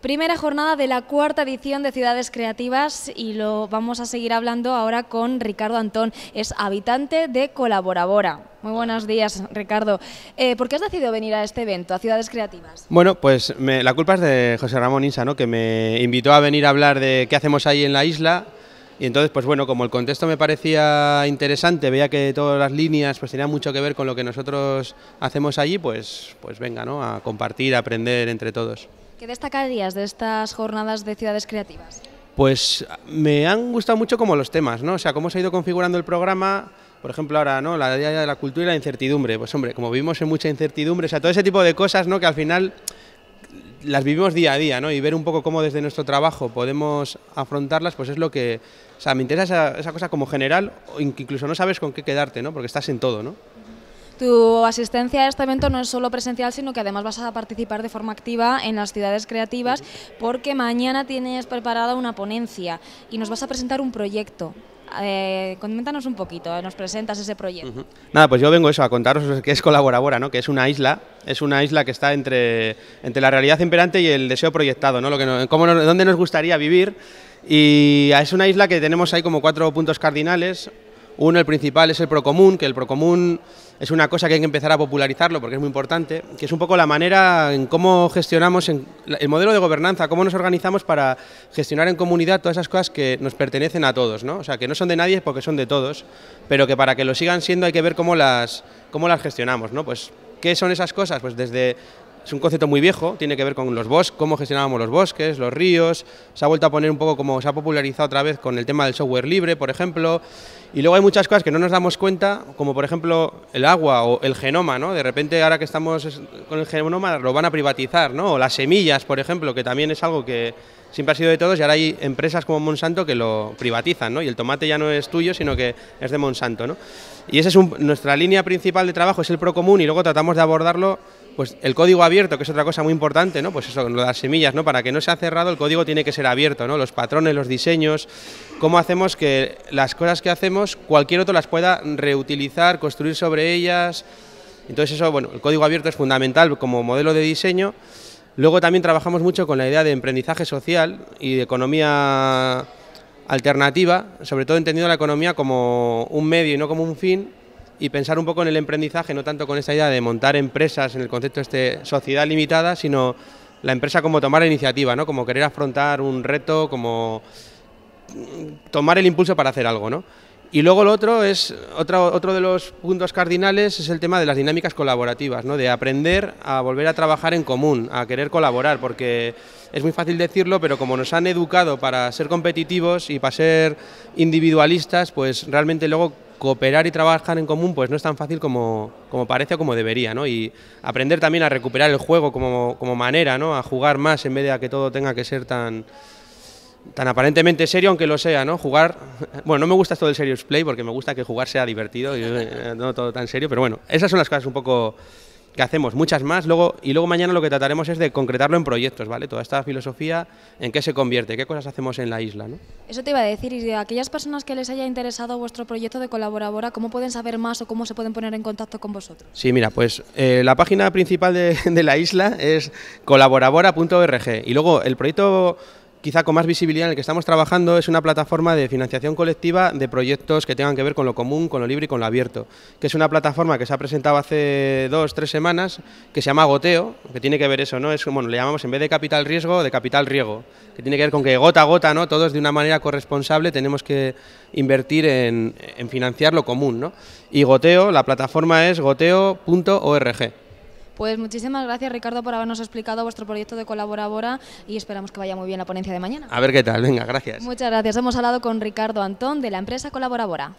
Primera jornada de la cuarta edición de Ciudades Creativas y lo vamos a seguir hablando ahora con Ricardo Antón, es habitante de Colaborabora. Muy buenos días, Ricardo. Eh, ¿Por qué has decidido venir a este evento, a Ciudades Creativas? Bueno, pues la culpa es de José Ramón Insano, que me invitó a venir a hablar de qué hacemos ahí en la isla y entonces, pues bueno, como el contexto me parecía interesante, veía que todas las líneas pues tenían mucho que ver con lo que nosotros hacemos allí, pues, pues venga, ¿no? A compartir, a aprender entre todos. ¿Qué destacarías de estas jornadas de ciudades creativas? Pues me han gustado mucho como los temas, ¿no? O sea, cómo se ha ido configurando el programa, por ejemplo, ahora, ¿no? La idea de la cultura y la incertidumbre. Pues hombre, como vivimos en mucha incertidumbre, o sea, todo ese tipo de cosas, ¿no? Que al final las vivimos día a día, ¿no? Y ver un poco cómo desde nuestro trabajo podemos afrontarlas, pues es lo que... O sea, me interesa esa, cosa como general, incluso no sabes con qué quedarte, ¿no? Porque estás en todo, ¿no? Tu asistencia a este evento no es solo presencial, sino que además vas a participar de forma activa en las ciudades creativas porque mañana tienes preparada una ponencia y nos vas a presentar un proyecto eh, un poquito, eh, nos presentas ese proyecto. Nada, pues yo vengo eso, a contaros que es Colaborabora, ¿no? que es una isla, es una isla que está entre, entre la realidad imperante y el deseo proyectado, ¿no? Lo que cómo dónde nos gustaría vivir. Y es una isla que tenemos ahí como cuatro puntos cardinales. Uno, el principal, es el procomún, que el procomún es una cosa que hay que empezar a popularizarlo porque es muy importante, que es un poco la manera en cómo gestionamos el modelo de gobernanza, cómo nos organizamos para gestionar en comunidad todas esas cosas que nos pertenecen a todos, ¿no? O sea, que no son de nadie porque son de todos, pero que para que lo sigan siendo hay que ver cómo las, cómo las gestionamos, ¿no? Pues, ¿qué son esas cosas? Pues desde es un concepto muy viejo, tiene que ver con los bosques, cómo gestionábamos los bosques, los ríos, se ha vuelto a poner un poco como se ha popularizado otra vez con el tema del software libre, por ejemplo, y luego hay muchas cosas que no nos damos cuenta, como por ejemplo el agua o el genoma, ¿no? De repente ahora que estamos con el genoma lo van a privatizar, ¿no? O las semillas, por ejemplo, que también es algo que siempre ha sido de todos y ahora hay empresas como Monsanto que lo privatizan, ¿no? Y el tomate ya no es tuyo, sino que es de Monsanto, Y esa es nuestra línea principal de trabajo, es el procomún y luego tratamos de abordarlo pues el código abierto, que es otra cosa muy importante, ¿no? Pues eso, las semillas, ¿no? Para que no sea cerrado, el código tiene que ser abierto, ¿no? Los patrones, los diseños, cómo hacemos que las cosas que hacemos, cualquier otro las pueda reutilizar, construir sobre ellas. Entonces eso, bueno, el código abierto es fundamental como modelo de diseño. Luego también trabajamos mucho con la idea de emprendizaje social y de economía alternativa, sobre todo entendiendo la economía como un medio y no como un fin, y pensar un poco en el emprendizaje, no tanto con esta idea de montar empresas en el concepto de este sociedad limitada, sino la empresa como tomar la iniciativa, ¿no? como querer afrontar un reto, como tomar el impulso para hacer algo. Y luego lo otro es, otro, otro de los puntos cardinales es el tema de las dinámicas colaborativas, ¿no? de aprender a volver a trabajar en común, a querer colaborar, porque es muy fácil decirlo, pero como nos han educado para ser competitivos y para ser individualistas, pues realmente luego cooperar y trabajar en común pues no es tan fácil como, como parece o como debería, ¿no? Y aprender también a recuperar el juego como, como manera, ¿no? A jugar más en vez de a que todo tenga que ser tan tan aparentemente serio aunque lo sea, ¿no? Jugar, bueno, no me gusta esto del serious play porque me gusta que jugar sea divertido y eh, no todo tan serio, pero bueno, esas son las cosas un poco que hacemos muchas más luego y luego mañana lo que trataremos es de concretarlo en proyectos, ¿vale? Toda esta filosofía en qué se convierte, qué cosas hacemos en la isla, ¿no? Eso te iba a decir y de aquellas personas que les haya interesado vuestro proyecto de colaboradora, ¿cómo pueden saber más o cómo se pueden poner en contacto con vosotros? Sí, mira, pues eh, la página principal de, de la isla es colaborabora.org y luego el proyecto quizá con más visibilidad en el que estamos trabajando es una plataforma de financiación colectiva de proyectos que tengan que ver con lo común, con lo libre y con lo abierto, que es una plataforma que se ha presentado hace dos, tres semanas, que se llama Goteo, que tiene que ver eso, ¿no? Es, bueno, le llamamos en vez de capital riesgo, de capital riego, que tiene que ver con que gota a gota, ¿no? Todos de una manera corresponsable tenemos que invertir en, en financiar lo común, ¿no? Y Goteo, la plataforma es goteo.org. Pues muchísimas gracias Ricardo por habernos explicado vuestro proyecto de Colaborabora y esperamos que vaya muy bien la ponencia de mañana. A ver qué tal, venga, gracias. Muchas gracias. Hemos hablado con Ricardo Antón de la empresa Colaborabora.